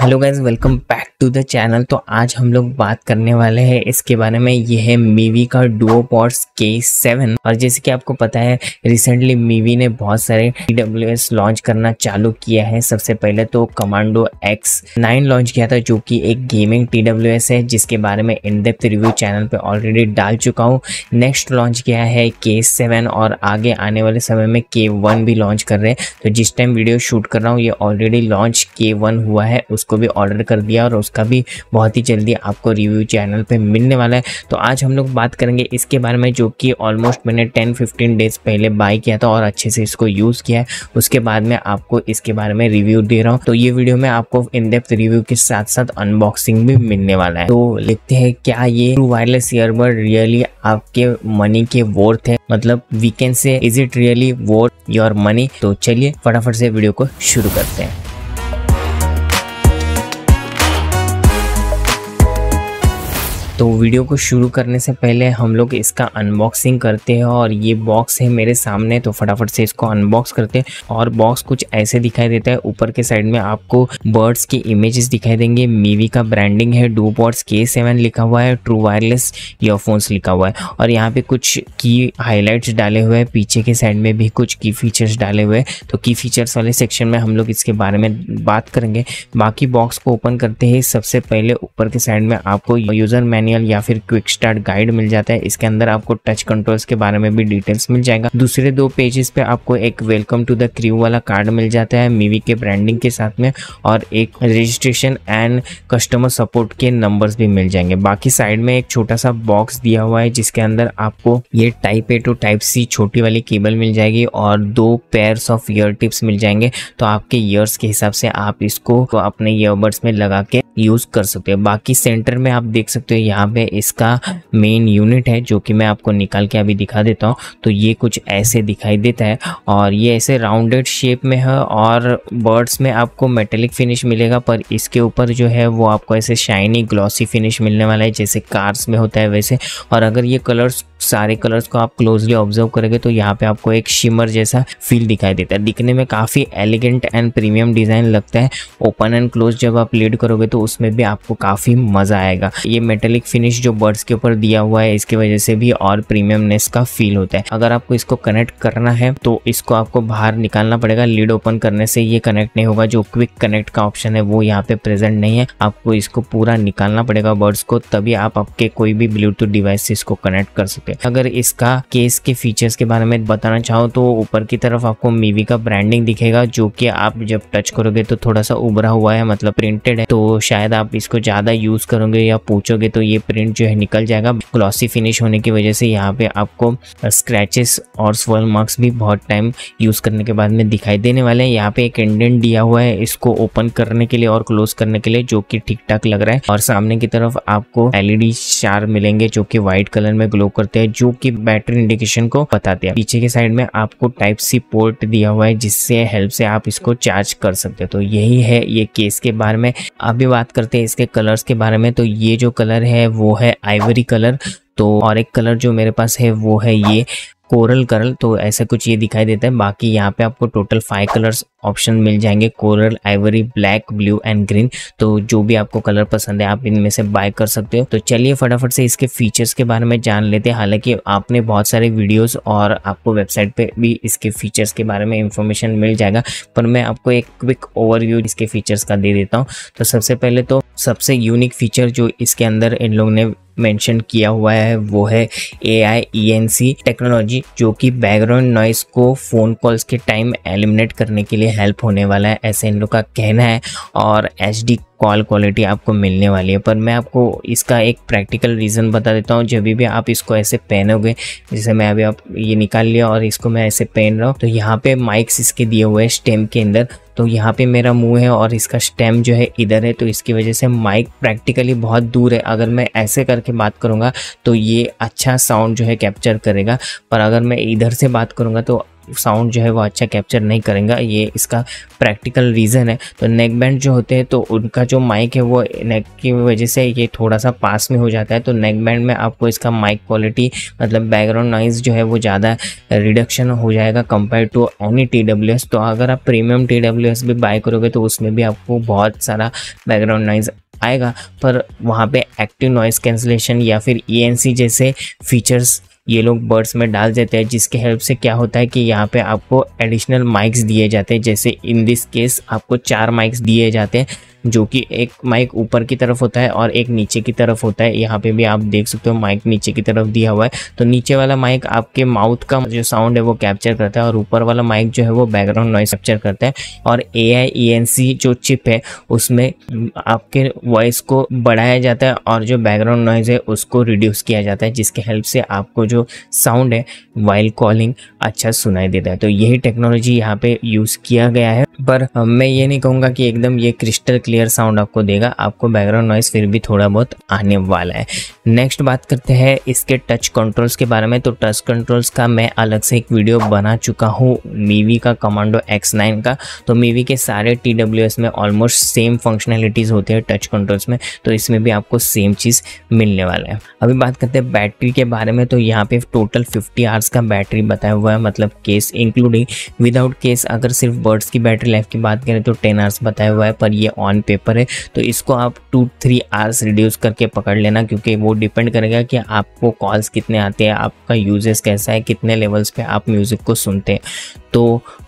hello guys welcome back to the channel तो आज हम लोग बात करने वाले हैं इसके बारे में ये है मीवी का डुओ पॉड्स के सेवन और जैसे कि आपको पता है रिसेंटली मीवी ने बहुत सारे टी लॉन्च करना चालू किया है सबसे पहले तो कमांडो एक्स नाइन लॉन्च किया था जो कि एक गेमिंग टी है जिसके बारे में इनडेप्थ रिव्यू चैनल पर ऑलरेडी डाल चुका हूँ नेक्स्ट लॉन्च किया है के सेवन और आगे आने वाले समय में के वन भी लॉन्च कर रहे हैं तो जिस टाइम वीडियो शूट कर रहा हूँ ये ऑलरेडी लॉन्च के वन हुआ है उसको भी ऑर्डर कर दिया और उसका भी बहुत ही जल्दी आपको रिव्यू चैनल पर मिलने वाला है तो आज हम लोग बात करेंगे इसके बारे में जो कि ऑलमोस्ट मैंने टेन फिफ्टीन डेज पहले बाय किया था और अच्छे से इसको यूज़ किया है उसके बाद में आपको इसके बारे में रिव्यू दे रहा हूँ तो ये वीडियो में आपको इन डेप्थ रिव्यू के साथ साथ अनबॉक्सिंग भी मिलने वाला है तो लिखते हैं क्या ये ट्रू वायरलेस ईयरबड रियली आपके मनी के वोर्थ है मतलब वीकेंड से is it really worth your money तो चलिए फटाफट से वीडियो को शुरू करते हैं तो वीडियो को शुरू करने से पहले हम लोग इसका अनबॉक्सिंग करते हैं और ये बॉक्स है मेरे सामने तो फटाफट से इसको अनबॉक्स करते हैं और बॉक्स कुछ ऐसे दिखाई देता है ऊपर के साइड में आपको बर्ड्स की इमेजेस दिखाई देंगे मीवी का ब्रांडिंग है डू बॉर्ड्स के सेवन लिखा हुआ है ट्रू वायरलेस ईयरफोन्स लिखा हुआ है और यहाँ पे कुछ की हाईलाइट्स डाले हुए हैं पीछे के साइड में भी कुछ की फीचर्स डाले हुए हैं तो की फीचर्स वाले सेक्शन में हम लोग इसके बारे में बात करेंगे बाकी बॉक्स को ओपन करते ही सबसे पहले ऊपर के साइड में आपको यूज़र मैन्यू मैनुअल या फिर क्विक स्टार्ट गाइड मिल जाता है इसके अंदर आपको टच कंट्रोल्स के बारे में भी डिटेल्स मिल जाएगा दूसरे दो पेजेस पे आपको एक वेलकम टू द क्रू वाला कार्ड मिल जाता है मीवी के ब्रांडिंग के साथ में और एक रजिस्ट्रेशन एंड कस्टमर सपोर्ट के नंबर्स भी मिल जाएंगे बाकी साइड में एक छोटा सा बॉक्स दिया हुआ है जिसके अंदर आपको ये type A to type C छोटी वाली केबल मिल जाएगी और दो पेयर्स ऑफ ईयर टिप्स मिल जाएंगे तो आपके ईयर्स के हिसाब से आप इसको अपने ईयरबड्स में लगा के यूज़ कर सकते हो बाकी सेंटर में आप देख सकते हो यहाँ पे इसका मेन यूनिट है जो कि मैं आपको निकाल के अभी दिखा देता हूँ तो ये कुछ ऐसे दिखाई देता है और ये ऐसे राउंडेड शेप में है और बर्ड्स में आपको मेटेलिक फिनिश मिलेगा पर इसके ऊपर जो है वो आपको ऐसे शाइनी ग्लॉसी फिनिश मिलने वाला है जैसे कार्स में होता है वैसे और अगर ये कलर्स सारे कलर्स को आप क्लोजली ऑब्जर्व करेंगे तो यहाँ पे आपको एक शिमर जैसा फील दिखाई देता है दिखने में काफ़ी एलिगेंट एंड प्रीमियम डिज़ाइन लगता है ओपन एंड क्लोज जब आप लीड करोगे तो उसमें भी आपको काफ़ी मज़ा आएगा ये मेटेलिक फिनिश जो बर्ड्स के ऊपर दिया हुआ है इसकी वजह से भी और प्रीमियमनेस का फील होता है अगर आपको इसको कनेक्ट करना है तो इसको आपको बाहर निकालना पड़ेगा लीड ओपन करने से ये कनेक्ट नहीं होगा जो क्विक कनेक्ट का ऑप्शन है वो यहाँ पे प्रेजेंट नहीं है आपको इसको पूरा निकालना पड़ेगा बर्ड्स को तभी आप आपके कोई भी ब्लूटूथ डिवाइस से इसको कनेक्ट कर सकते पे अगर इसका केस के फीचर्स के बारे में बताना चाहो तो ऊपर की तरफ आपको मीवी का ब्रांडिंग दिखेगा जो कि आप जब टच करोगे तो थोड़ा सा उभरा हुआ है मतलब प्रिंटेड है तो शायद आप इसको ज़्यादा यूज़ करोगे या पूछोगे तो ये प्रिंट जो है निकल जाएगा ग्लॉसी फिनिश होने की वजह से यहाँ पे आपको स्क्रैचेस और स्वर्ल मार्क्स भी बहुत टाइम यूज़ करने के बाद में दिखाई देने वाले हैं यहाँ पे एक इंडेंट दिया हुआ है इसको ओपन करने के लिए और क्लोज करने के लिए जो कि ठीक ठाक लग रहा है और सामने की तरफ आपको एलईडी चार मिलेंगे जो कि व्हाइट कलर में ग्लो करते है जो कि बैटरी इंडिकेशन को बताते हैं पीछे के साइड में आपको टाइप सी पोर्ट दिया हुआ है जिससे हेल्प से आप इसको चार्ज कर सकते हो तो यही है ये केस के बारे में अभी बात करते हैं इसके कलर्स के बारे में तो ये जो कलर है वो है आइवरी कलर तो और एक कलर जो मेरे पास है वो है ये कोरल करल तो ऐसा कुछ ये दिखाई देता है बाकी यहाँ पे आपको टोटल फाइव कलर्स ऑप्शन मिल जाएंगे coral ivory black blue and green तो जो भी आपको कलर पसंद है आप इनमें से बाय कर सकते हो तो चलिए फटाफट से इसके फीचर्स के बारे में जान लेते हैं हालांकि आपने बहुत सारे वीडियोस और आपको वेबसाइट पे भी इसके फीचर्स के बारे में इंफॉर्मेशन मिल जाएगा पर मैं आपको एक क्विक ओवरव्यू इसके फीचर्स का दे देता हूँ तो सबसे पहले तो सबसे यूनिक फीचर जो इसके अंदर इन लोग ने मेंशन किया हुआ है वो है ए आई ई एन सी टेक्नोलॉजी जो कि बैकग्राउंड नॉइस को फ़ोन कॉल्स के टाइम एलिमिनेट करने के लिए हेल्प होने वाला है ऐसे इन लोग का कहना है और एच डी कॉल क्वालिटी आपको मिलने वाली है पर मैं आपको इसका एक प्रैक्टिकल रीज़न बता देता हूँ जब भी आप इसको ऐसे पहनोगे जैसे मैं अभी आप ये निकाल लिया और इसको मैं ऐसे पहन रहा हूँ तो यहाँ पे माइक्स इसके दिए हुए हैं स्टेम के अंदर तो यहाँ पे मेरा मुंह है और इसका स्टेम जो है इधर है तो इसकी वजह से माइक प्रैक्टिकली बहुत दूर है अगर मैं ऐसे करके बात करूँगा तो ये अच्छा साउंड जो है कैप्चर करेगा पर अगर मैं इधर से बात करूँगा तो साउंड जो है वो अच्छा कैप्चर नहीं करेगा ये इसका प्रैक्टिकल रीज़न है तो नेक बैंड जो होते हैं तो उनका जो माइक है वो नेक की वजह से ये थोड़ा सा पास में हो जाता है तो नेक बैंड में आपको इसका माइक क्वालिटी मतलब बैकग्राउंड नॉइज़ जो है वो ज़्यादा रिडक्शन हो जाएगा compare to only T W S तो अगर आप प्रीमियम टी डब्ल्यू एस भी बाय करोगे तो उसमें भी आपको बहुत सारा बैकग्राउंड नॉइज़ आएगा पर वहाँ पे एक्टिव नॉइस कैंसलेशन या फिर ई e जैसे फीचर्स ये लोग बर्ड्स में डाल देते हैं जिसके हेल्प से क्या होता है कि यहाँ पे आपको एडिशनल माइक्स दिए जाते हैं जैसे इन दिस केस आपको चार माइक्स दिए जाते हैं जो कि एक माइक ऊपर की तरफ होता है और एक नीचे की तरफ होता है यहाँ पे भी आप देख सकते हो माइक नीचे की तरफ दिया हुआ है तो नीचे वाला माइक आपके माउथ का जो साउंड है वो कैप्चर करता है और ऊपर वाला माइक जो है वो बैकग्राउंड नॉइस कैप्चर करता है और ए आई e जो चिप है उसमें आपके वॉइस को बढ़ाया जाता है और जो बैकग्राउंड नॉइज है उसको रिड्यूस किया जाता है जिसके हेल्प से आपको जो साउंड है वाइल कॉलिंग अच्छा सुनाई देता है तो यही टेक्नोलॉजी यहाँ पे यूज़ किया गया है पर मैं ये नहीं कहूँगा कि एकदम ये क्रिस्टल क्लियर साउंड आपको देगा आपको बैकग्राउंड नॉइस फिर भी थोड़ा बहुत आने वाला है नेक्स्ट बात करते हैं इसके टच कंट्रोल्स के बारे में तो टच कंट्रोल्स का मैं अलग से एक वीडियो बना चुका हूँ मीवी का कमांडो एक्स नाइन का तो मीवी के सारे टी डब्ल्यू एस में ऑलमोस्ट सेम फंक्शनैलिटीज होती है टच कंट्रोल्स में तो इसमें भी आपको सेम चीज़ मिलने वाला है अभी बात करते हैं बैटरी के बारे में तो यहाँ पे टोटल फिफ्टी आवर्स का बैटरी बताया हुआ है मतलब केस इंक्लूडिंग विदाउट केस अगर सिर्फ बर्ड्स की बैटरी लाइफ की बात करें तो टेन आवर्स बताया हुआ है पर ये ऑन पेपर है तो इसको आप टू थ्री आवर्स रिड्यूस करके पकड़ लेना क्योंकि वो डिपेंड करेगा कि आपको कॉल्स कितने आते हैं आपका यूजेस कैसा है कितने लेवल्स पे आप म्यूज़िक को सुनते हैं तो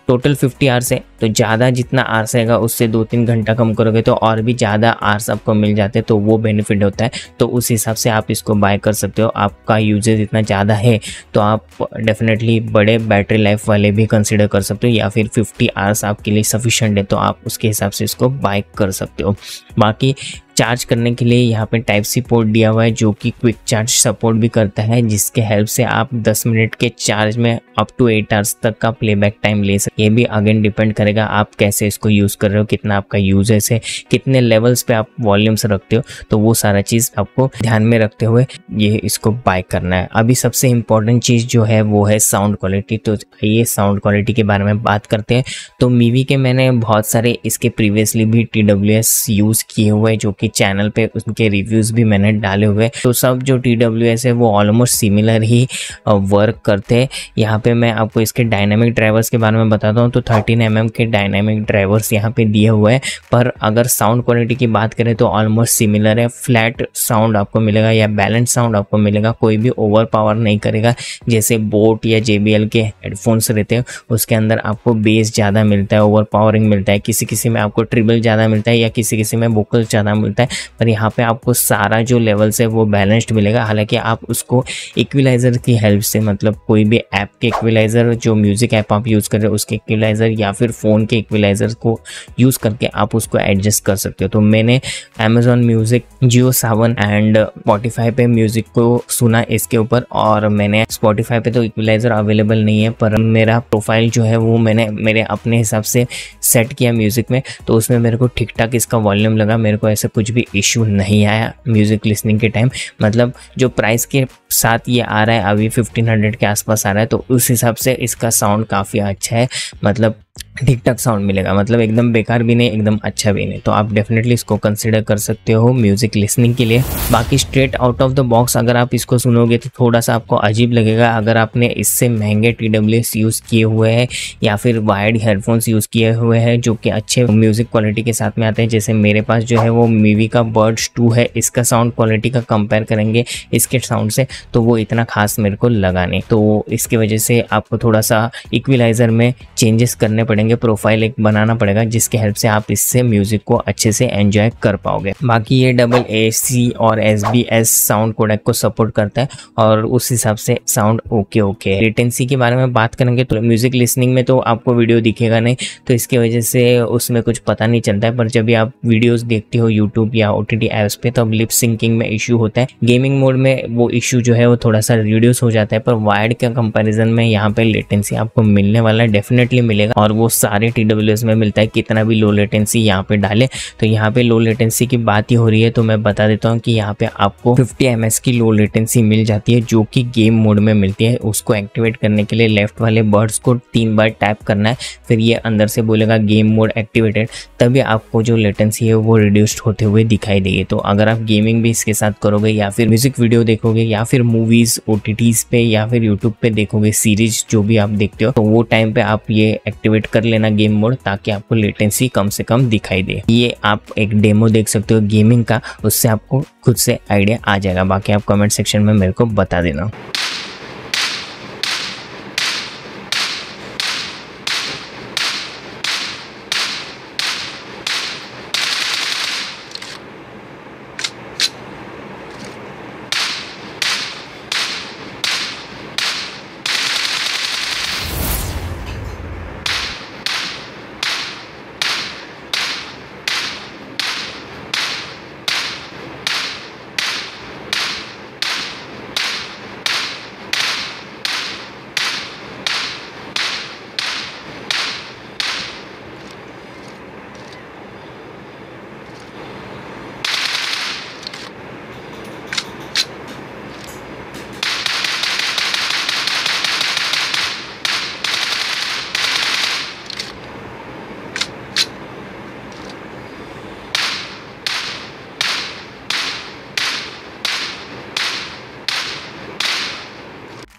टोटल 50 आर्स है तो ज़्यादा जितना आर्स रहेगा उससे दो तीन घंटा कम करोगे तो और भी ज़्यादा आर्स आपको मिल जाते हैं तो वो बेनिफिट होता है तो उस हिसाब से आप इसको बाय कर सकते हो आपका यूजेज इतना ज़्यादा है तो आप डेफिनेटली बड़े बैटरी लाइफ वाले भी कंसिडर कर सकते हो या फिर फिफ्टी आर्स आपके लिए सफिशेंट है तो आप उसके हिसाब से इसको बाय कर सकते हो बाकी चार्ज करने के लिए यहाँ पे टाइप सी पोर्ट दिया हुआ है जो कि क्विक चार्ज सपोर्ट भी करता है जिसके हेल्प से आप 10 मिनट के चार्ज में अप टू 8 आवर्स तक का प्लेबैक टाइम ले सकते ये भी अगेन डिपेंड करेगा आप कैसे इसको यूज़ कर रहे हो कितना आपका यूज है कितने लेवल्स पे आप वॉल्यूम्स रखते हो तो वो सारा चीज़ आपको ध्यान में रखते हुए ये इसको बाय करना है अभी सबसे इम्पोर्टेंट चीज़ जो है वो है साउंड क्वालिटी तो ये साउंड क्वालिटी के बारे में बात करते हैं तो मीवी के मैंने बहुत सारे इसके प्रीवियसली भी टी यूज़ किए हुए जो कि बाकी चैनल पे उनके रिव्यूज़ भी मैंने डाले हुए तो सब जो टी डब्ल्यू एस है वो ऑलमोस्ट सिमिलर ही वर्क करते हैं यहाँ पे मैं आपको इसके डायनामिक ड्राइवर्स के बारे में बताता हूँ तो थर्टीन एम के डायनामिक ड्राइवर्स यहाँ पे दिए हुए हैं पर अगर साउंड क्वालिटी की बात करें तो ऑलमोस्ट सिमिलर है फ्लैट साउंड आपको मिलेगा या बैलेंस साउंड आपको मिलेगा कोई भी ओवर पावर नहीं करेगा जैसे बोट या जे के हेडफोन्स रहते हैं उसके अंदर आपको बेस ज़्यादा मिलता है ओवर पावरिंग मिलता है किसी किसी में आपको ट्रिबल ज़्यादा मिलता है या किसी किसी में वोकल ज़्यादा मिलता है मिलता है पर यहाँ पे आपको सारा जो लेवल्स है वो बैलेंस्ड मिलेगा हालांकि आप उसको इक्विलाइज़र की हेल्प से मतलब कोई भी ऐप के इक्विलाइज़र जो म्यूज़िक ऐप आप यूज़ कर रहे हो उसके इक्विलाइज़र या फिर फ़ोन के इक्विलाइज़र को यूज़ करके आप उसको एडजस्ट कर सकते हो तो मैंने Amazon music Jio Saavn and Spotify पे म्यूज़िक को सुना इसके ऊपर और मैंने स्पॉटीफाई पे तो इक्विलाइजर अवेलेबल नहीं है पर मेरा प्रोफाइल जो है वो मैंने मेरे अपने हिसाब से सेट किया म्यूज़िक में तो उसमें मेरे को ठीक ठाक इसका वॉल्यूम लगा मेरे को ऐसे कुछ कुछ भी इशू नहीं आया म्यूज़िक लिसनिंग के टाइम मतलब जो प्राइस के साथ ये आ रहा है अभी फिफ्टीन हंड्रेड के आसपास आ रहा है तो उस हिसाब से इसका साउंड काफ़ी अच्छा है मतलब ठीक ठाक साउंड मिलेगा मतलब एकदम बेकार भी नहीं एकदम अच्छा भी नहीं तो आप डेफिनेटली इसको कंसिडर कर सकते हो म्यूज़िक लिसनिंग के लिए बाकी straight out of the box अगर आप इसको सुनोगे तो थोड़ा सा आपको अजीब लगेगा अगर आपने इससे महंगे टी यूज़ किए हुए हैं या फिर वायर्ड हेडफोन्स यूज़ किए हुए हैं जो कि अच्छे म्यूज़िक क्वालिटी के साथ में आते हैं जैसे मेरे पास जो है वो मीवी का बर्ड्स टू है इसका साउंड क्वालिटी का कंपेयर करेंगे इसके साउंड से तो वो इतना खास मेरे को लगा नहीं तो इसकी वजह से आपको थोड़ा सा इक्विलाइज़र में चेंजेस करने करने पड़ेंगे प्रोफाइल एक बनाना पड़ेगा जिसके हेल्प से आप इससे म्यूजिक को अच्छे से एंजॉय कर पाओगे बाकी ये डबल ए सी और S B S sound codec को सपोर्ट करता है और उस हिसाब से साउंड ओके ओके रिटेंसी के बारे में बात करेंगे तो म्यूजिक लिसनिंग में तो आपको वीडियो दिखेगा नहीं तो इसकी वजह से उसमें कुछ पता नहीं चलता है पर जब भी आप वीडियोस देखते हो यूट्यूब या ओ टी ऐप्स पे तो लिप सिंकिंग में इशू होता है गेमिंग मोड में वो इशू जो है वो थोड़ा सा रिड्यूस हो जाता है पर वायर्ड के कंपेरिजन में यहाँ पे लेटेंसी आपको मिलने वाला है डेफिनेटली मिलेगा और वो सारे टी में मिलता है कितना भी लो लेटेंसी यहाँ पे डालें तो यहाँ पे लो लेटेंसी की बात ही हो रही है तो मैं बता देता हूँ कि यहाँ पे आपको 50 एम की लो लेटेंसी मिल जाती है जो कि गेम मोड में मिलती है उसको एक्टिवेट करने के लिए लेफ्ट वाले बर्ड्स को तीन बार टैप करना है फिर ये अंदर से बोलेगा गेम मोड एक्टिवेटेड तभी आपको जो लेटेंसी है वो रिड्यूस्ड होते हुए दिखाई देगी तो अगर आप गेमिंग भी इसके साथ करोगे या फिर म्यूजिक वीडियो देखोगे या फिर मूवीज़ ओ पे या फिर यूट्यूब पे देखोगे सीरीज जो भी आप देखते हो तो वो टाइम पे आप ये एक्टिवेट सेट कर लेना गेम मोड ताकि आपको लेटेंसी कम से कम दिखाई दे ये आप एक डेमो देख सकते हो गेमिंग का उससे आपको खुद से आइडिया आ जाएगा बाकी आप कमेंट सेक्शन में मेरे को बता देना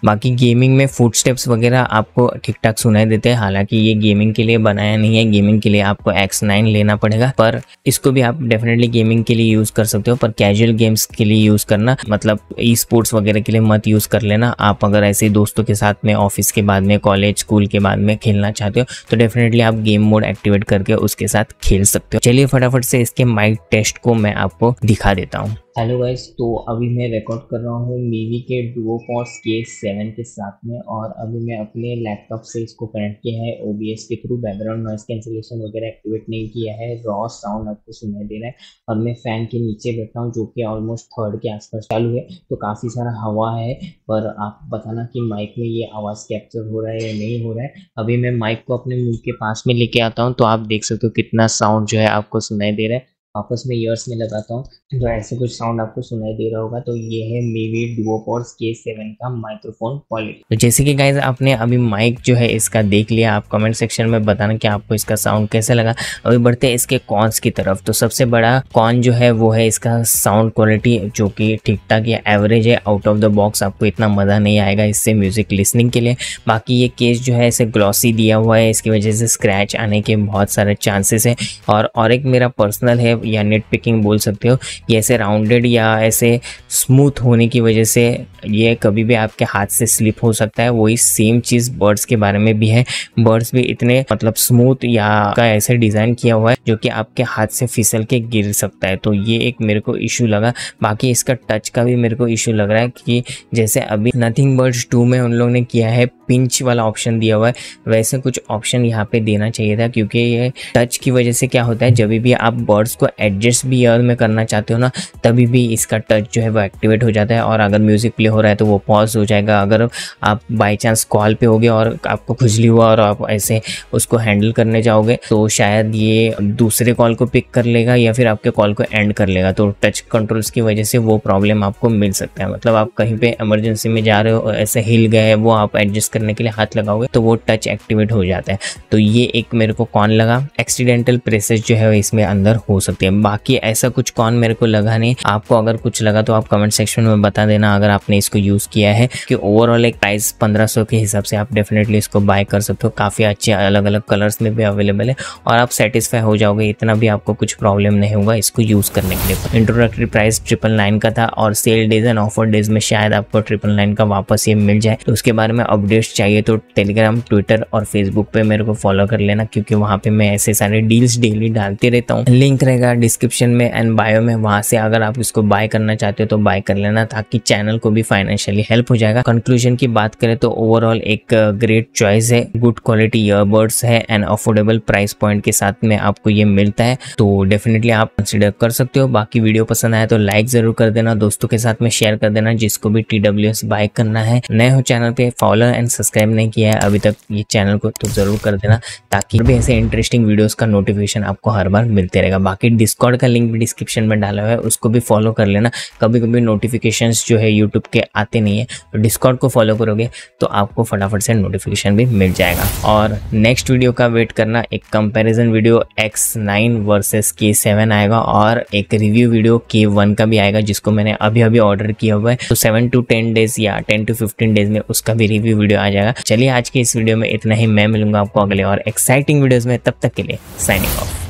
बाकी गेमिंग में फूड स्टेप्स वगैरह आपको ठीक ठाक सुनाई देते हैं हालांकि ये गेमिंग के लिए बनाया नहीं है गेमिंग के लिए आपको एक्स नाइन लेना पड़ेगा पर इसको भी आप डेफिनेटली गेमिंग के लिए यूज़ कर सकते हो पर कैजुअल गेम्स के लिए यूज़ करना मतलब ई स्पोर्ट्स वगैरह के लिए मत यूज़ कर लेना आप अगर ऐसे दोस्तों के साथ में ऑफिस के बाद में कॉलेज स्कूल के बाद में खेलना चाहते हो तो डेफिनेटली आप गेम मोड एक्टिवेट करके उसके साथ खेल सकते हो चलिए फटाफट से इसके माइक टेस्ट को मैं आपको दिखा देता हूँ हेलो गाइस तो अभी मैं रिकॉर्ड कर रहा हूँ मीवी के डुओ फॉर्स के सेवन के साथ में और अभी मैं अपने लैपटॉप से इसको कनेक्ट किया है ओ के थ्रू बैकग्राउंड नॉइस कैंसिलेशन वगैरह एक्टिवेट नहीं किया है रॉ साउंड आपको सुनाई दे रहा है और मैं फ़ैन के नीचे बैठा हूँ जो कि ऑलमोस्ट थर्ड के आसपास चालू है तो काफ़ी सारा हवा है पर आप बताना कि माइक में ये आवाज़ कैप्चर हो रहा है या नहीं हो रहा है अभी मैं माइक को अपने मुँह के पास में लेके आता हूँ तो आप देख सकते हो कितना साउंड जो है आपको सुनाई दे रहा है आपस में ईयर्स में लगाता हूँ तो ऐसे कुछ साउंड आपको सुनाई दे रहा होगा तो ये है मीवी डुओपॉर्स के सेवन का माइक्रोफोन क्वालिटी तो जैसे कि गाइज आपने अभी माइक जो है इसका देख लिया आप कमेंट सेक्शन में बताना कि आपको इसका साउंड कैसे लगा अभी बढ़ते हैं इसके कॉन्स की तरफ तो सबसे बड़ा कॉन जो है वो है इसका साउंड क्वालिटी जो कि ठीक ठाक या एवरेज है आउट ऑफ द बॉक्स आपको इतना मज़ा नहीं आएगा इससे म्यूज़िक लिसनिंग के लिए बाकी ये केस जो है इसे ग्लॉसी दिया हुआ है इसकी वजह से स्क्रैच आने के बहुत सारे चांसेस हैं और और एक मेरा पर्सनल है या नेट पिकिंग बोल सकते हो ये ऐसे राउंडेड या ऐसे स्मूथ होने की वजह से ये कभी भी आपके हाथ से स्लिप हो सकता है वही सेम चीज़ बर्ड्स के बारे में भी है बर्ड्स भी इतने मतलब स्मूथ या का ऐसे डिज़ाइन किया हुआ है जो कि आपके हाथ से फिसल के गिर सकता है तो ये एक मेरे को इशू लगा बाकी इसका टच का भी मेरे को इशू लग रहा है कि जैसे अभी नथिंग बर्ड्स टू में उन लोग ने किया है पिंच वाला ऑप्शन दिया हुआ है वैसे कुछ ऑप्शन यहाँ पे देना चाहिए था क्योंकि ये टच की वजह से क्या होता है जब भी आप बर्ड्स को एडजस्ट भी एयर में करना चाहते हो ना तभी भी इसका टच जो है वो एक्टिवेट हो जाता है और अगर म्यूज़िक प्ले हो रहा है तो वो पॉज हो जाएगा अगर आप बाई चांस कॉल पे होगे और आपको खुजली हुआ और आप ऐसे उसको हैंडल करने जाओगे तो शायद ये दूसरे कॉल को पिक कर लेगा या फिर आपके कॉल को एंड कर लेगा तो टच कंट्रोल्स की वजह से वो प्रॉब्लम आपको मिल सकता है मतलब आप कहीं पर एमरजेंसी में जा रहे हो ऐसे हिल गए वो आप एडजस्ट करने के लिए हाथ लगाओगे तो वो टच एक्टिवेट हो जाता है तो ये एक मेरे को कॉन लगा एक्सीडेंटल प्रेसेस जो है इसमें अंदर हो सकती है बाकी ऐसा कुछ कॉन मेरे को लगा नहीं आपको अगर कुछ लगा तो आप कमेंट सेक्शन में बता देना अगर आपने इसको यूज़ किया है कि ओवरऑल एक प्राइस पंद्रह के हिसाब से आप डेफिनेटली इसको बाय कर सकते हो काफ़ी अच्छे अलग अलग कलर्स में भी अवेलेबल है और आप सेटिस्फाई हो जाओगे इतना भी आपको कुछ प्रॉब्लम नहीं होगा इसको यूज़ करने के लिए इंट्रोडक्टरी प्राइस ट्रिपल नाइन का था और sale days and offer days में शायद आपको ट्रिपल नाइन का वापस ये मिल जाए तो उसके बारे में अपडेट वीडियोस चाहिए तो टेलीग्राम ट्विटर और फेसबुक पे मेरे को फॉलो कर लेना क्योंकि वहाँ पे मैं ऐसे सारे डील्स डेली डालते रहता हूँ लिंक रहेगा डिस्क्रिप्शन में एंड बायो में वहाँ से अगर आप इसको बाय करना चाहते हो तो बाय कर लेना ताकि चैनल को भी फाइनेंशियली हेल्प हो जाएगा कंक्लूजन की बात करें तो ओवरऑल एक ग्रेट uh, चॉइस है गुड क्वालिटी ईयरबड्स है एंड अफोर्डेबल प्राइस पॉइंट के साथ में आपको ये मिलता है तो डेफिनेटली आप कंसिडर कर सकते हो बाकी वीडियो पसंद आया तो लाइक जरूर कर देना दोस्तों के साथ में शेयर कर देना जिसको भी टी डब्ल्यू एस बाय करना है नए हो चैनल पे फॉलो एंड सब्सक्राइब नहीं किया है अभी तक ये चैनल को तो ज़रूर कर देना ताकि भी ऐसे इंटरेस्टिंग वीडियोस का नोटिफिकेशन आपको हर बार मिलते रहेगा बाकी डिस्कॉर्ड का लिंक भी डिस्क्रिप्शन में डाला हुआ है उसको भी फॉलो कर लेना कभी कभी नोटिफिकेशन जो है यूट्यूब के आते नहीं है तो डिस्कॉर्ड को फॉलो करोगे तो आपको फटाफट से नोटिफिकेशन भी मिल जाएगा और नेक्स्ट वीडियो का वेट करना एक comparison video X nine versus K seven आएगा और एक रिव्यू वीडियो के वन का भी आएगा जिसको मैंने अभी अभी ऑर्डर किया हुआ है तो सेवन टू टेन डेज या टेन टू फिफ्टीन डेज में उसका भी रिव्यू वीडियो आ जाएगा चलिए आज के इस वीडियो में इतना ही मैं मिलूंगा आपको अगले और एक्साइटिंग वीडियोज में तब तक के लिए साइनिंग ऑफ